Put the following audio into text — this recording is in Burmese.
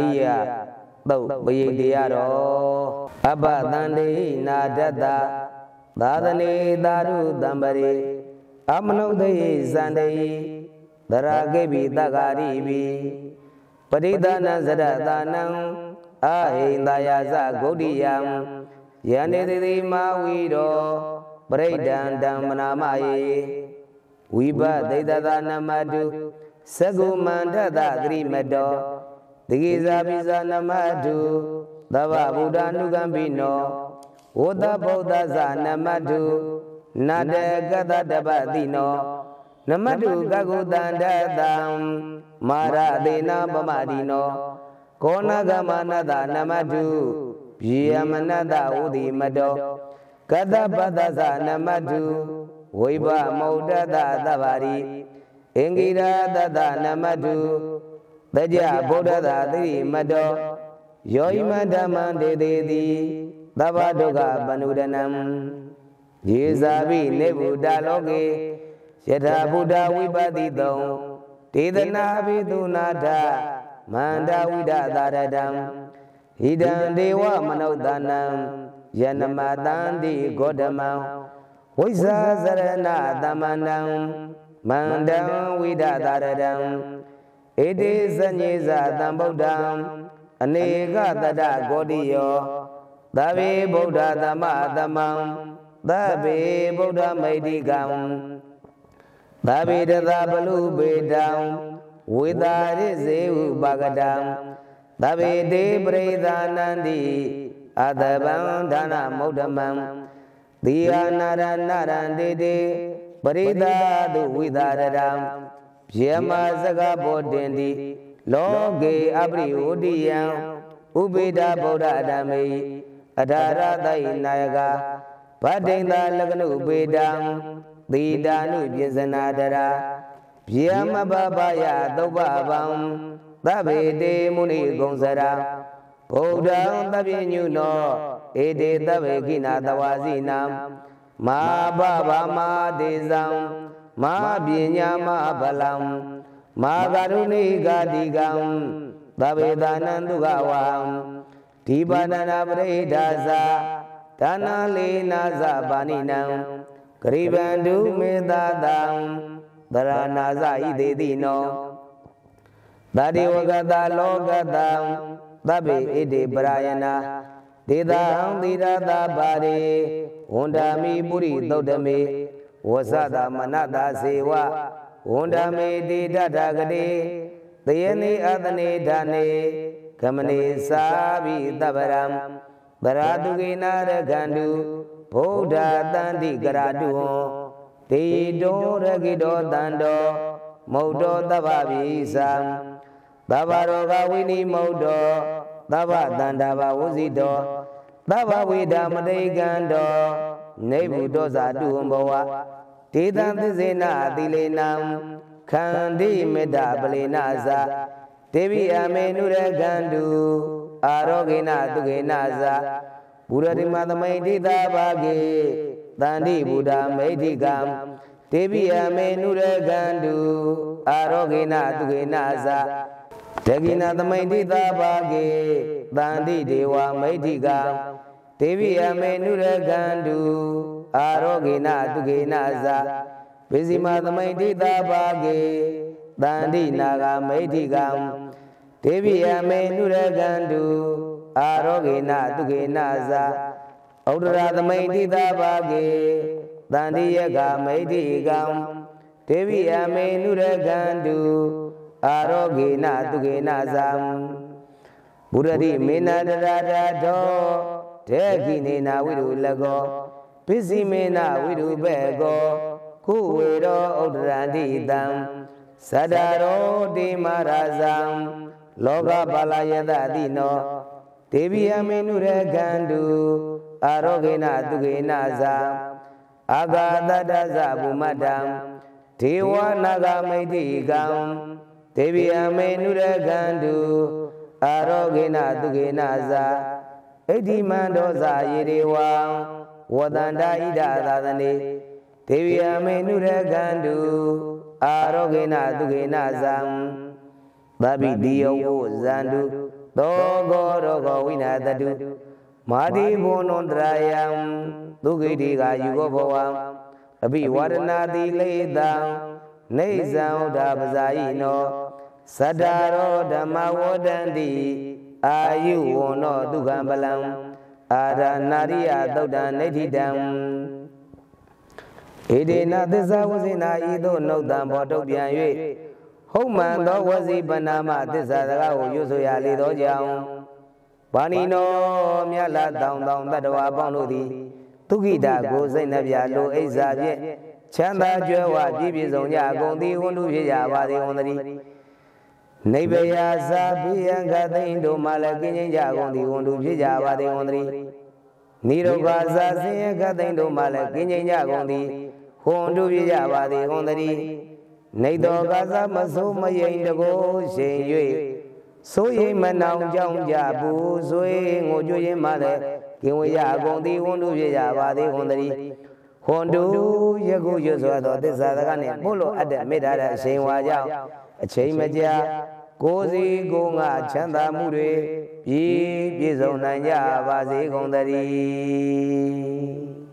ရိယသုတ်ပယိတေရတော်အပတန္တိနာတတ္တသာသနေသာရုတံပရိအမနုဒေဇန္တေသရကေပိတဂာရိပိပရိဒနာဇရတာနံအဟိန္တယာဇဂုတ်တိယံယန္တိတိတိမာဝီရောပရိဒံဓမ္မနာမယေဝိပဒိတသနမတုသကုမန္တသတိမတောတကိဇာပိဇာနမတုသဗ္ဗဗုဒ္ဓ ानु ကံပိနောဝတ္တဗုဒ္ဓဇာနမတုနာတကတတပတိနောနမတုကကုတန္တတံမာရတေနပမတိနောကောနကမနတနမတုယေယမနတဝုတိမတောကတပတ္တဇာနမတုဝိဘမௌတတသဗ္ဗာရိအင်္ဂိရာတတနမတုတကြဗုဒ္ဓသာသီမတောယောဤမဓမ္မံဒေတိတိသဗ္ဗဒုက္ခပနုဒနံယေဇာဘိနိဗ္ဗုဒ္ဓလောကေယထာဘုဒ္ဓဝိပတိတုံဒေသနာဘိသုနာထမန္တဝိဒသာရတံဟိတံဒေဝမနုဿနံယနမတန္တိဂေါတမံဝိဇ္ဇာဇရဏသမန္တံမန္တံဝိဒသာရတံဧတိဇညေဇသံဗုဒ္ဓံအနေကတတဂောတိယောသဗ္ဗေဗုဒ္ဓသမသမံသဗ္ဗေဗုဒ္ဓမိတ်တိကံသဗ္ဗေတသာပလူပေတံဝေတာရိဇေဥပါကတံသဗ္ဗေတေပရိသနန္တိအတဗံဒါနမௌဒမံသီယာနာရဏရံတေတေပရိသတုဝိသရတံယမစကဘောတင်တိလောကေအပရိဝတိယံဥပိဒါဗုဒ္ဓအတမေအထာရတိနာယကဗတ္တိန္တလကနုပေတံသီတာနုပြေဇနာတရာဗျာမပပယသုပ္ပဗံသဗ္ဗေတေမုနိဂုံစရာဗုဒ္ဓံသဗ္ဗညုနောဧတေသဗ္ဗေကိနာတဝါစီနံမာပဗမာဒေဇံမာပညာမဗလံမာကရုဏိကတိကံသဗ္ဗေဒါနံဒုက္ခဝံဒီပါဒနာပရိဒါဇာဒါနာလေနာဇပါဏိနံဂရိဗန္ဓုမေတ္တာတံသရဏာဇဣတိတိနောသတိဝကတာလောကတံသဗ္ဗေဣတိပရာယနာဒေသဟံသီရတာပါရိဝန္တာမိပုရိသုတ်တမေဝဆသမနတစေဝဝန္တမေတိတတဂတိတယနိအတနေဓာနေကမနေစာဘိတပရံပရာတုကိနာရကန္တုဘုဒ္ဓတန္တိကရတုဟောတေတောရကိတောတန္တောမௌတောတဗ္ဗပိသံသဗ္ဗရောဂဝိနိမௌတောသဗ္ဗတန္တာဘဝုဇိတောသဗ္ဗဝိဒမတေကံတောနေဗုဒ္ဓဇာတုဘဝဒေသသစ္စေနသီလေနံခန္တိမေတ္တာပလေနဇာဒေဝိအမေနုရကန္တုအာရောဂေနသူဂေနဇာဘုရတိမသမိဋ္ဌိတာဘာဂေတန္တိဗုဒ္ဓမိဋ္ဌိကံဒေဝိအမေနုရကန္တုအာရောဂေနသူဂေနဇာတဂိနသမိဋ္ဌိတာဘာဂေတန္တိဒေဝမိဋ္ဌိကံဒေဝိအမေနုရကန္တုအာရောဂိနသူဂိနဇာဝိစီမသမိတိတာပါကေတန္တိနာဂမိဋ္ဌိကံဒေဝိအမေနုရကန္တုအာရောဂိနသူဂိနဇာဩဒရာသမိတိတာပါကေတန္တိယကမိဋ္ဌိကံဒေဝိအမေနုရကန္တုအာရောဂိနသူဂိနဇာဘုရတိမေနတရာတောဒေခိနေနာဝိရုလကောပစ္စည်းမေနဝိရုပေကောကုဝေရောဥဒရန္တိတံသဒ္ဒရောတိမာရဇံလောကပါလယတတိနောဒေဝိယမေနုရကန္တုအာရောဂေနသူဂေနဇာအာဂာတတဇဗုမတံဒေဝနာဂမိတိကံဒေဝိယမေနုရကန္တုအာရောဂေနသူဂေနဇာဣတိမန္တောဇာယေဒေဝံဝတန္တာဣဒသာသနေဒေဝီအမေနုရကန္တုအာရောဂေနသူဂေနဇံသဗ္ဗိတိယောဝဇန္တုသောဂောရောဂဝိနာတတုမာတိဘုံနန္တရာယံဒုက္ခိတိကာယူဘောဘဝံအဘိဝါဒနာတိလေတံနေဇံဥဒ္ဒပဇာယိနောသတ္တရောဓမ္မဝဒန္တိအာယုဝနောဒုက္ခပလံအာရဏရိယသုတ်တံနိဋ္ဌိတံဣဒေနသစ္စာဝဇိနာဤသို့နှုတ်တံဘောထုတ်ပြန်၍ဟုတ်မှန်သောဝစီပနာမသစ္စာစကားကိုရွဆိုရလေသောကြောင့်ဘာဏီနောမြတ်လာတောင်တောင်တတဝအပေါင်းတို့သည် သူကိတာကိုစိတ်နှပြလိုအိဇာဖြင့်ချမ်းသာကြွယ်ဝပြည့်ပြည့်စုံကြအကုန်သည်ဝန်သူဖြစ်ကြပါသည်ဝန်တည်းနိဗ္ဗယာသာပိယံကသိန်းတို့မှလည်းကင်းခြင်းကြကုန်သည်ဝန်သူဖြစ်ကြပါသည်ဝန်တည်းနိရောဂသာဆင်းရဲကသိန်းတို့မှလည်းကင်းခြင်းကြကုန်သည်ဝန်သူဖြစ်ကြပါသည်ဝန်တည်းနေတောကသာမဆုံးမယိမ်တကိုရှင်၍ဆိုရိမ်မနောင်ကြောင်းကြဘူးဆွေငိုကြွရင်မှလည်းကင်းဝေရကုန်သည်ဝန်သူဖြစ်ကြပါသည်ဝန်တည်းဟွန်တူယခုရွတ်စွာသောသစ္စာတကနှင့်ပို့လို့အပ်တဲ့မေတ္တာရဲ့အချိန်ဝါကြောင့်အချိန်မကြာကိုယ်စီကိုငါချမ်းသာမှုတွေပြည့်ပြည့်စုံနိုင်ကြပါစေကုန်သတည်း